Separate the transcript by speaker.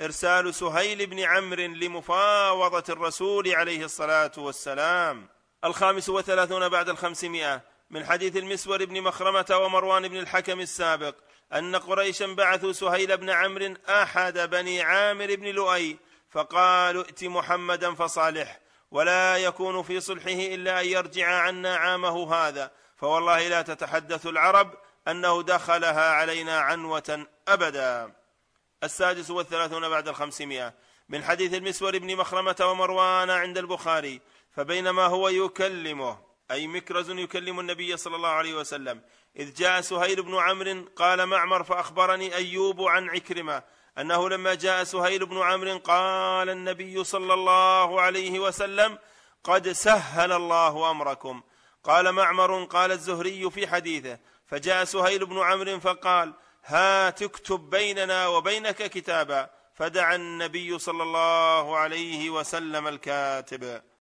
Speaker 1: ارسال سهيل بن عمرو لمفاوضه الرسول عليه الصلاه والسلام الخامس وثلاثون بعد الخمسمائه من حديث المسور بن مخرمه ومروان بن الحكم السابق ان قريشا بعثوا سهيل بن عمرو احد بني عامر بن لؤي فقالوا ائت محمدا فصالح ولا يكون في صلحه الا ان يرجع عنا عامه هذا فوالله لا تتحدث العرب انه دخلها علينا عنوه ابدا السادس والثلاثون بعد الخمسمائة من حديث المسور بن مخرمة ومروان عند البخاري فبينما هو يكلمه أي مكرز يكلم النبي صلى الله عليه وسلم إذ جاء سهيل بن عمرو قال معمر فأخبرني أيوب عن عكرمة أنه لما جاء سهيل بن عمرو قال النبي صلى الله عليه وسلم قد سهل الله أمركم قال معمر قال الزهري في حديثه فجاء سهيل بن عمرو فقال ها تكتب بيننا وبينك كتابا فدعا النبي صلى الله عليه وسلم الكاتب